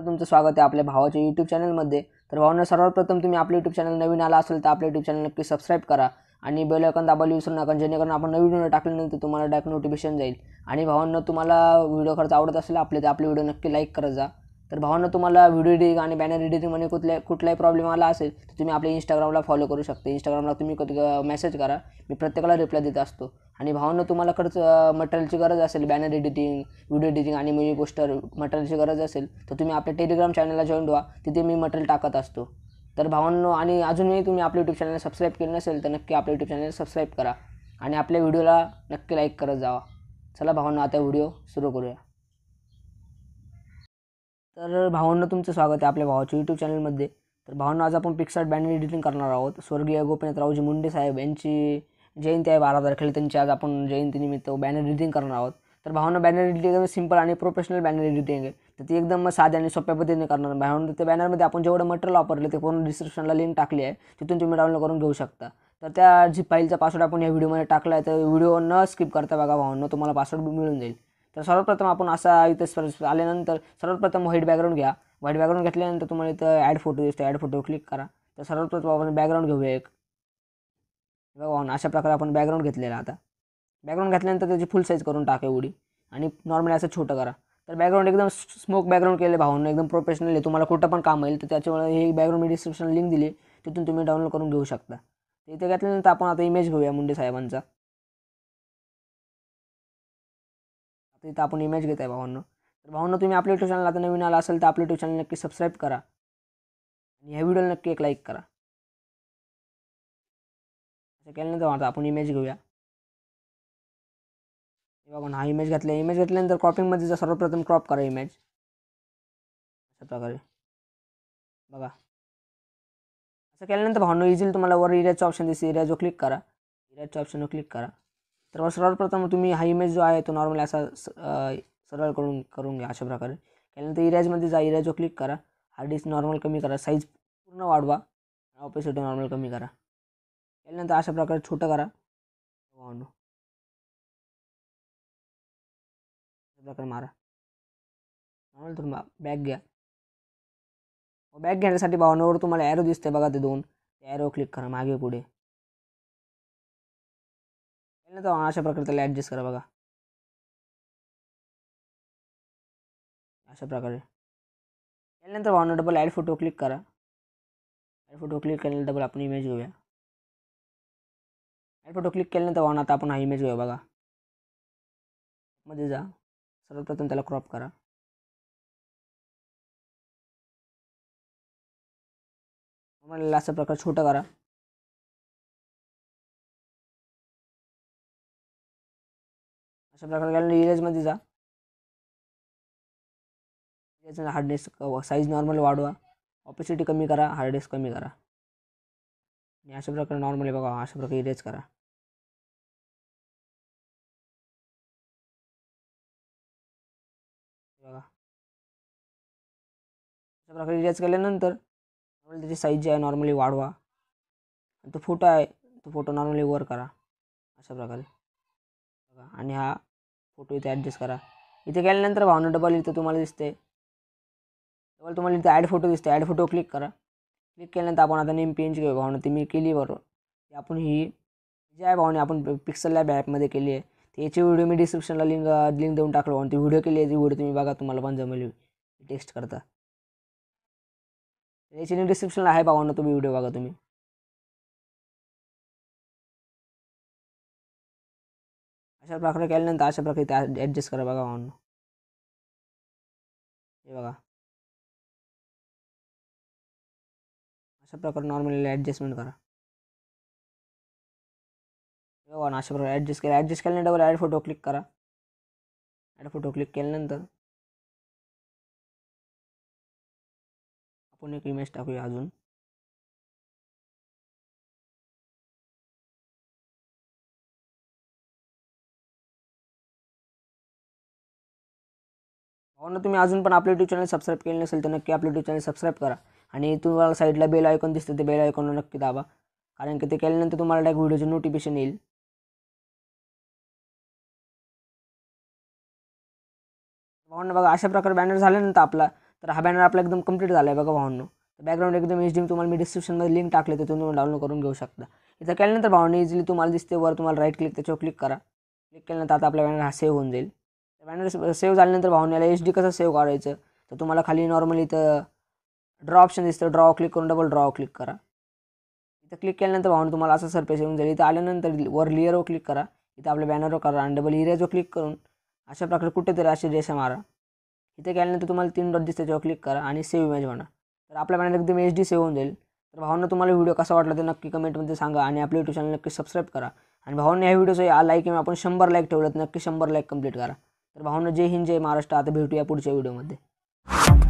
मित्रांनो तुमचं स्वागत आहे आपल्या भावाच्या यूट्यूब चॅनलमध्ये तर भावांना सर्वप्रथम तुम्ही आपलं यूट्यूब चॅनल नवीन आला असेल तर आपलं यूट्यूब चॅनल नक्की सबस्क्राईब करा आणि बेल आयकॉन दाबायला विसरू नका जेणेकरून आपण नवीन व्हिडिओ टाकल्यानंतर तुम्हाला डायरेक्ट नोटिफिकेशन जाईल आणि भावांना तुम्हाला व्हिडिओ खरंच आवडत असेल आपले तर आपले व्हिडिओ नक्की लाईक करत जा तर भावांना तुम्हाला व्हिडिओ एडिटिंग आणि बॅनर एडिटिंगमध्ये कुठल्या कुठलाही प्रॉब्लेम आला असेल तर तुम्ही आपल्या इंस्टाग्रामला फॉलो करू शकता इंस्टाग्रामला तुम्ही मेसेज करा मी प्रत्येकाला रिप्लाय देत असतो आणि भावांना तुम्हाला खर्च मटेरियलची गरज असेल बॅनर एडिटिंग व्हिडिओ एडिटिंग आणि मी पोस्टर मटेरियलची गरज असेल तर तुम्ही आपल्या टेलिग्राम चॅनलला जॉईन व्हा तिथे मी मटेरियल टाकत असतो तर भावांनो आणि अजूनही तुम्ही आपल्या यूट्यूब चॅनलला सबस्क्राईब केलं नसेल तर नक्की आपल्या यूट्यूब चॅनलला सबस्क्राईब करा आणि आपल्या व्हिडिओला नक्की लाईक करत जावा चला भावांना आता व्हिडिओ सुरू करूया तर भावांना तुमचं स्वागत आहे आपल्या भावाच्या यूट्यूब चॅनलमध्ये तर भावांना आज आपण पिक्सार्ट बॅनर एडिटिंग करणार आहोत स्वर्गीय गोपीनाथरावजी मुंडे साहेब यांची जयंती आहे बारा तारखेला त्यांची आज आपण जयंतीनिमित्त बॅनर एडिटिंग करणार आहोत तर भावांना बॅनर एडिटिंग एकदम सिंपल आणि प्रोफेशनल बॅनर एडिटिंग आहे तर ती एकदम साध्या आणि सोप्या पद्धतीने करणार भावांना त्या बॅनरमध्ये आपण जेवढं मटेरियल वापरलं ते पूर्ण डिस्क्रिप्शनला लिंक टाकली आहे तिथून तुम्ही डाउनलोड करून घेऊ शकता तर त्या जी फाईलचा पासवर्ड आपण या व्हिडिओमध्ये टाकला आहे तर व्हिडिओ न स्किप करता बघा भावांना तुम्हाला पासवर्ड मिळून जाईल तर सर्वप्रथम आपण असा इथे स्पर्श आल्यानंतर सर्वप्रथम व्हाईट बॅकग्राऊंड घ्या व्हाईट बॅकग्राऊंड घेतल्यानंतर तुम्हाला इथं ॲड फोटो दिसतो ॲड फोटो क्लिक करा तर सर्वप्रथम आपण बॅकग्राऊंड घेऊया एक बघा अशा प्रकारे आपण बॅकग्राऊंड घेतलेला आता बॅकग्राऊंड घेतल्यानंतर त्याची फुल साईज करून टाका एवढी आणि नॉर्मली असं छोटं करा तर बॅकग्राऊंड एकदम स्मोक बॅकग्राऊंड केले भावनं एकदम प्रोफेशनल आहे तुम्हाला कुठं पण काम येईल तर त्याच्यामुळे हे बॅकग्राऊंड मी डिस्क्रिप्शन लिंक दिली तिथून तुम्ही डाउनलोड करून घेऊ शकता इथे घेतल्यानंतर आपण आता इमेज घेऊया मुंडे साहेबांचा तर आपण इमेज घेत आहे भावांना तर भावांना तुम्ही आपल्या यूट्यूब चॅनल आता नवीन आला असेल तर आपल्या यूट्यूब चॅनल नक्की सबस्क्राईब करा आणि ह्या व्हिडिओला नक्की एक लाईक करा असं केल्यानंतर आता आपण इमेज घेऊया बघा हा इमेज घातला इमेज घेतल्यानंतर क्रॉपिंगमध्ये जर सर्वप्रथम क्रॉप करा इमेज अशा प्रकारे बघा असं केल्यानंतर भावनो इझिली तुम्हाला वर इरेजचं ऑप्शन दिसते इरेजवर क्लिक करा इरेजचं ऑप्शनवर क्लिक करा तर सर्वप्रथम तुम्ही हा इमेज जो आहे तो नॉर्मल असा सरळ करून करून घ्या अशा प्रकारे त्यानंतर इरेजमध्ये जा इरेजवर क्लिक करा हार्ड डिस्क नॉर्मल कमी करा साईज पूर्ण वाढवा ओपेसिटी नॉर्मल कमी करा त्यानंतर अशा प्रकारे छोटं करा अशा प्रकारे मारा नॉर्मल तुम्ही बॅग घ्या बॅग घेण्यासाठी भावनावर तुम्हाला ॲरो दिसते बघा ते दोन ॲरो क्लिक करा मागे पुढे आणि तो अशा प्रकारे त्याला ॲडजस्ट करा बघा अशा प्रकारे त्यानंतर one double add photo click करा ॲड फोटो क्लिक केल्यानंतर डबल आपण इमेज घेऊया ॲड फोटो क्लिक केल्यानंतर वाहन आता आपण हा इमेज घेऊया बघा मध्ये जा सर्वप्रथम त्याला क्रॉप करा मला अशा प्रकारे छोटं करा अशा प्रकारे गेल्यानंतर इरेजमध्ये जा इरेजचा हार्ड डिस्क साईज नॉर्मल वाढवा ऑपेसिटी कमी करा हार्ड डिस्क कमी करा आणि अशा प्रकारे नॉर्मली बघा अशा प्रकारे इरेज करा बघा अशा प्रकारे इरेज केल्यानंतर त्याची साईज जी आहे नॉर्मली वाढवा आणि तो फोटो आहे तो फोटो नॉर्मली वर करा अशा प्रकारे बघा आणि हा फोटो इथे ॲडजस्ट करा इथे गेल्यानंतर भावना डबल इथं तुम्हाला दिसते डबल तुम्हाला इथे ॲड फोटो दिसते ॲड फोटो क्लिक करा क्लिक केल्यानंतर आपण आता नेम पेंज घेऊ भावना ती मी केली बरोबर आपण ही जी आहे भावना आपण पिक्सल लॅब ॲपमध्ये केली आहे त्याची व्हिडिओ मी डिस्क्रिप्शनला लिंक लिंक देऊन टाकलो आणि ती व्हिडिओ केली आहे ती व्हिडिओ तुम्ही बघा तुम्हाला पण जमली टेक्स्ट करता याची लिंक डिस्क्रिप्शनला आहे भावना तुम्ही व्हिडिओ बघा तुम्ही अशा प्रकारे केल्यानंतर अशा प्रकारे त्या ॲडजस्ट करा बघा ऑन हे बघा अशा प्रकारे नॉर्मली ॲडजस्टमेंट करा बघा अशा प्रकारे ॲडजस्ट केलं ॲडजस्ट केल्यानंतर डबल ॲड फोटो क्लिक करा ॲड फोटो क्लिक केल्यानंतर आपण एक इमेज टाकूया अजून ना तुम्ही अजून पण आपलं यूट्यूब चॅनल सबस्क्राईब केलं नसेल तर नक्की आपलं यूट्यूब चॅनल सबस्क्राईब करा आणि तुम्हाला साईडला बेल आयकॉन दिसतं ते बेल आयकॉनला नक्की दाबा कारण की ते केल्यानंतर तुम्हाला डायरेक्ट व्हिडिओचं नोटिफिकेशन येईल भावांना बघा अशा प्रकारे बॅनर झाल्यानंतर आपला तर हा बॅनर आपला एकदम कम्प्लीट झाला आहे बघा भावांनो बॅकग्राऊंड एकदम एच डी तुम्हाला मी डिस्क्रिप्शनमध्ये लिंक टाकले तर तुम्ही डाउनलोड करून घेऊ शकता इथं केल्यानंतर भावांनी इझिली तुम्हाला दिसते वर तुम्हाला राईट क्लिक त्याच्यावर क्लिक करा क्लिक केल्यानंतर आता आपला बॅनर हा सेव्ह होऊन जाईल बॅनर सेव्ह झाल्यानंतर भाऊन याला एच डी कसं सेव्ह करायचं तर तुम्हाला खाली नॉर्मली इथं ड्रॉ ऑप्शन दिसतं ड्रॉ क्लिक करून डबल ड्रॉ क्लिक करा इथं क्लिक केल्यानंतर भाऊन तुम्हाला असं सरफेस येऊन जाईल इथं आल्यानंतर वर लिअरवर क्लिक करा इथं आपल्या बॅनरवर करा आणि डबल इरेजवर क्लिक करून अशा प्रकारे कुठेतरी अशी रेषा मारा इथे गेल्यानंतर तुम्हाला तीन डॉट दिसते त्याच्यावर क्लिक करा आणि सेव्ह इमेज म्हणा तर आपल्या बॅनर एकदम एच डी सेव्ह होऊन जाईल तर भावना तुम्हाला व्हिडिओ कसा वाटला ते नक्की कमेंटमध्ये सांगा आणि आपल्या युट्यूब चॅनल नक्की सबस्क्राईब करा आणि भावना या व्हिडिओचं लाईक आपण शंभर लाईक ठेवलं नक्की शंभर लाईक कंप्लीट करा तर भावना जय हिंद जय महाराष्ट्र आता भेटूया पुढच्या व्हिडिओमध्ये